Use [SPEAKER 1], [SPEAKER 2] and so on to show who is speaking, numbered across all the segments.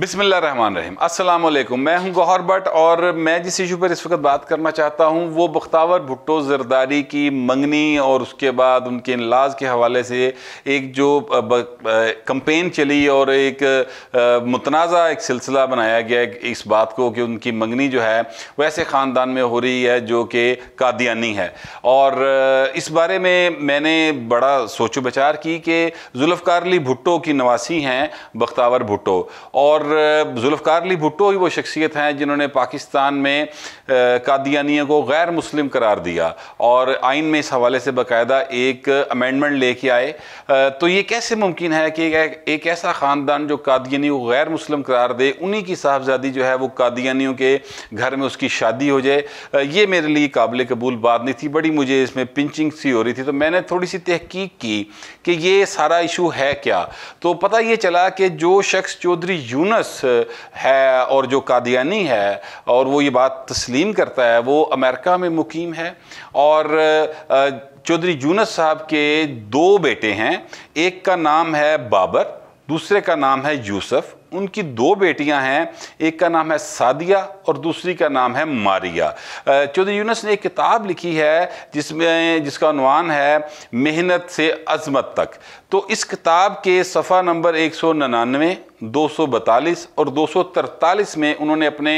[SPEAKER 1] बिसमिल्ल रहमान रहीम वालेकुम मैं हूं गौहर भट्ट और मैं जिस इशू पर इस वक्त बात करना चाहता हूं वो बख्तावर भुट्टो जरदारी की मंगनी और उसके बाद उनके इलाज़ के हवाले से एक जो कंपेन चली और एक मुतनाज़ा एक सिलसिला बनाया गया इस बात को कि उनकी मंगनी जो है वो ऐसे ख़ानदान में हो रही है जो कि कादियानी है और इस बारे में मैंने बड़ा सोच विचार की कि जुल्फ़कारली भुट्टो की नवासी हैं बख्तावर भुट्टो और जुल्फकारली भुट्टो ही वो शख्सियत हैं जिन्होंने पाकिस्तान में कादियानियों को गैर मुस्लिम करार दिया और आइन में इस हवाले से बाकायदा एक अमेंडमेंट लेके आए तो ये कैसे मुमकिन है कि एक ऐसा ख़ानदान जो कादियानी को गैर मुस्लिम करार दे उन्हीं की साहबजादी जो है वो कादियानियों के घर में उसकी शादी हो जाए ये मेरे लिए काबिल कबूल बात नहीं थी बड़ी मुझे इसमें पिंचिंग सी हो रही थी तो मैंने थोड़ी सी तहकीक की कि ये सारा इशू है क्या तो पता ये चला कि जो शख्स चौधरी यूनस यूनस uh, है और जो कादियानी है और वो ये बात तस्लीम करता है वो अमेरिका में मुकीम है और uh, uh, चौधरी यूनस साहब के दो बेटे हैं एक का नाम है बाबर दूसरे का नाम है यूसफ उनकी दो बेटियां हैं एक का नाम है सादिया और दूसरी का नाम है मारिया चौधरी यूनस ने एक किताब लिखी है जिसमें जिसका अनवान है मेहनत से अजमत तक तो इस किताब के सफ़ा नंबर एक सौ निन्यानवे दो सौ बतालीस और दो सौ तरतालीस में उन्होंने अपने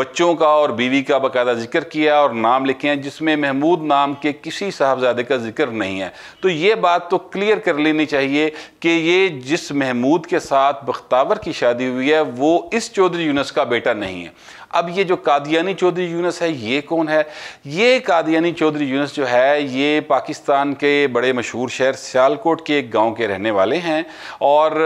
[SPEAKER 1] बच्चों का और बीवी का बाकायदा जिक्र किया और नाम लिखे हैं जिसमें महमूद नाम के किसी साहबजादे का जिक्र नहीं है तो ये बात तो क्लियर कर लेनी चाहिए कि ये जिस महमूद के साथ बख्तावर की शादी हुई है वो इस चौधरी यूनस का बेटा नहीं है अब ये जो कादियानी चौधरी यूनस है ये कौन है ये कादियानी चौधरी यूनस जो है ये पाकिस्तान के बड़े मशहूर शहर सियालकोट के एक गांव के रहने वाले हैं और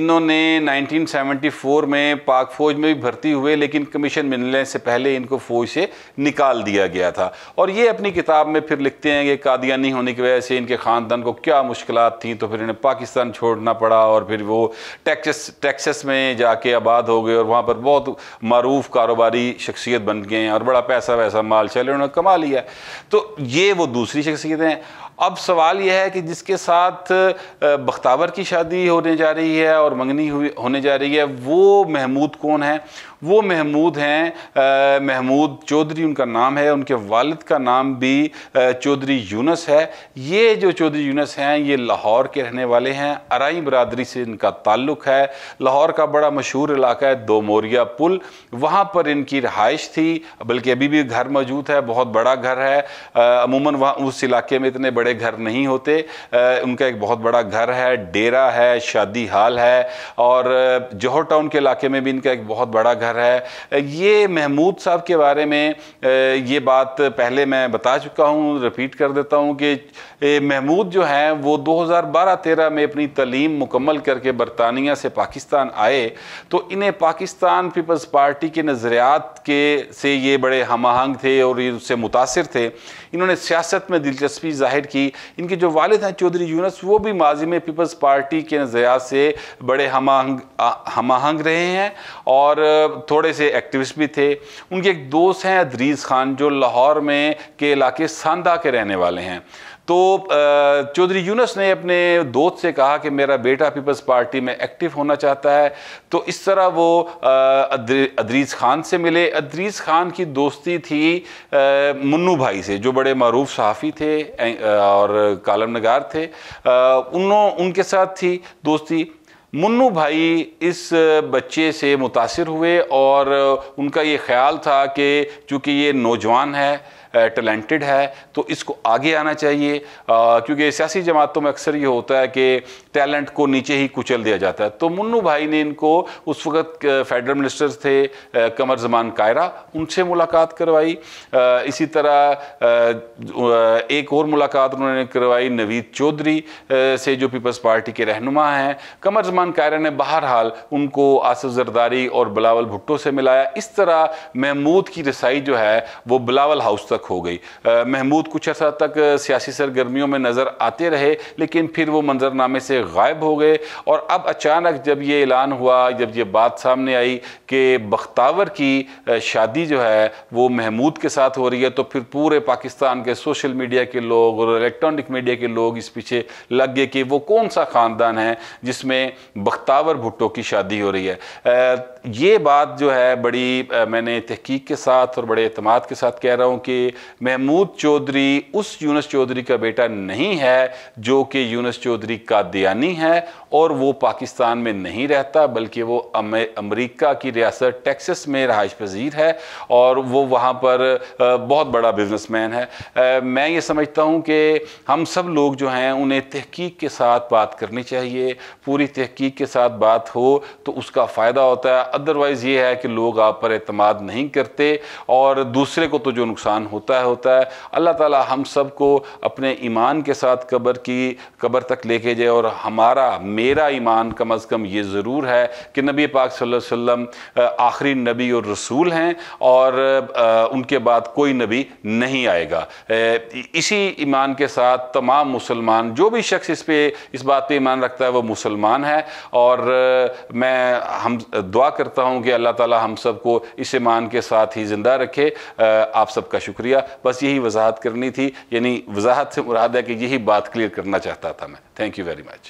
[SPEAKER 1] इन्होंने 1974 में पाक फ़ौज में भी भर्ती हुए लेकिन कमीशन मिलने से पहले इनको फ़ौज से निकाल दिया गया था और ये अपनी किताब में फिर लिखते हैं कि कादियानी होने की वजह से इनके ख़ानदान को क्या मुश्किल थी तो फिर इन्हें पाकिस्तान छोड़ना पड़ा और फिर वो टैक्स टैक्स में जाके आबाद हो गए और वहाँ पर बहुत मरूफ कारोबार कारोबारी शख्सियत बन गए हैं और बड़ा पैसा वैसा माल चले उन्होंने कमा लिया तो ये वो दूसरी शख्सियतें हैं अब सवाल यह है कि जिसके साथ बख्तावर की शादी होने जा रही है और मंगनी हुई होने जा रही है वो महमूद कौन है वो महमूद हैं महमूद चौधरी उनका नाम है उनके वालिद का नाम भी चौधरी यूनस है ये जो चौधरी यूनस हैं ये लाहौर के रहने वाले हैं अराई बरदरी से इनका ताल्लुक़ है लाहौर का बड़ा मशहूर इलाका है दो मोरिया पुल वहाँ पर इनकी रहाइश थी बल्कि अभी भी घर मौजूद है बहुत बड़ा घर है अमूमन वहाँ उस इलाके में इतने बड़े बड़े घर नहीं होते उनका एक बहुत बड़ा घर है डेरा है शादी हाल है और जौहर टाउन के इलाके में भी इनका एक बहुत बड़ा घर है ये महमूद साहब के बारे में ये बात पहले मैं बता चुका हूँ रिपीट कर देता हूँ कि महमूद जो हैं वो 2012-13 में अपनी तलीम मुकम्मल करके बरतानिया से पाकिस्तान आए तो इन्हें पाकिस्तान पीपल्स पार्टी के नज़रियात के से ये बड़े हम आहंग थे और ये उससे मुतासर थे इन्होंने सियासत में दिलचस्पी जाहिर की की इनके जो वालद हैं चौधरी यूनस वो भी माजी में पीपल्स पार्टी के नज़रिया से बड़े हम आहंग रहे हैं और थोड़े से एक्टिविस्ट भी थे उनके एक दोस्त हैं अदरीज़ खान जो लाहौर में के इलाके सांदा के रहने वाले हैं तो चौधरी यूनस ने अपने दोस्त से कहा कि मेरा बेटा पीपल्स पार्टी में एक्टिव होना चाहता है तो इस तरह वो अदरीज़ खान से मिले अदरीज़ खान की दोस्ती थी मुन्नू भाई से जो बड़े मरूफ सहाफ़ी थे और कालम नगार थे उनों उनके साथ थी दोस्ती मुन्नू भाई इस बच्चे से मुतासर हुए और उनका ये ख्याल था कि चूँकि ये नौजवान है टैलेंटेड है तो इसको आगे आना चाहिए क्योंकि सियासी जमातों तो में अक्सर ये होता है कि टैलेंट को नीचे ही कुचल दिया जाता है तो मुन्नू भाई ने इनको उस वक्त फेडरल मिनिस्टर थे कमर जमान कायरा उनसे मुलाकात करवाई इसी तरह एक और मुलाकात उन्होंने करवाई नवीद चौधरी से जो पीपल्स पार्टी के रहनुमा हैं कमर जमान कायरा ने बहरहाल उनको आसफ जरदारी और बिलावल भुट्टो से मिलाया इस तरह महमूद की रसाई जो है वो बिलावल हाउस तक हो गई महमूद कुछ अर्सा तक सियासी सरगर्मियों में नज़र आते रहे लेकिन फिर वो मंजरनामे से गायब हो गए और अब अचानक जब ये ऐलान हुआ जब ये बात सामने आई कि बख्तावर की शादी जो है वो महमूद के साथ हो रही है तो फिर पूरे पाकिस्तान के सोशल मीडिया के लोग और इलेक्ट्रॉनिक मीडिया के लोग इस पीछे लग गए कि वो कौन सा ख़ानदान है जिसमें बख्तावर भुट्टो की शादी हो रही है ये बात जो है बड़ी मैंने तहकीक के साथ और बड़े अतमाद के साथ कह रहा हूँ कि महमूद चौधरी उस यूनस चौधरी का बेटा नहीं है जो कि यूनस चौधरी का दयानी है और वो पाकिस्तान में नहीं रहता बल्कि वो अमेरिका की रियासत टेक्सस में रहाइश पजीर है और वो वहाँ पर बहुत बड़ा बिजनेसमैन है मैं ये समझता हूँ कि हम सब लोग जो हैं उन्हें तहकीक के साथ बात करनी चाहिए पूरी तहकीक के साथ बात हो तो उसका फ़ायदा होता है अदरवाइज़ ये है कि लोग आप पर अतमाद नहीं करते और दूसरे को तो जो नुकसान हो होता है होता है अल्लाह ताला हम सब को अपने ईमान के साथ कब्र की कब्र तक लेके जाए और हमारा मेरा ईमान कम अज़ कम ये ज़रूर है कि नबी पाक सल्लल्लाहु अलैहि वसल्लम आखिरी नबी और रसूल हैं और उनके बाद कोई नबी नहीं आएगा इसी ईमान के साथ तमाम मुसलमान जो भी शख्स इस पर इस बात पर ईमान रखता है वह मुसलमान है और मैं हम दुआ करता हूँ कि अल्लाह ताला हम सबको इस ईमान के साथ ही ज़िंदा रखे आप सबका शुक्रिया शुक्रिया बस यही वजाहत करनी थी यानी वजाहत से मुराद है कि यही बात क्लियर करना चाहता था मैं थैंक यू वेरी मच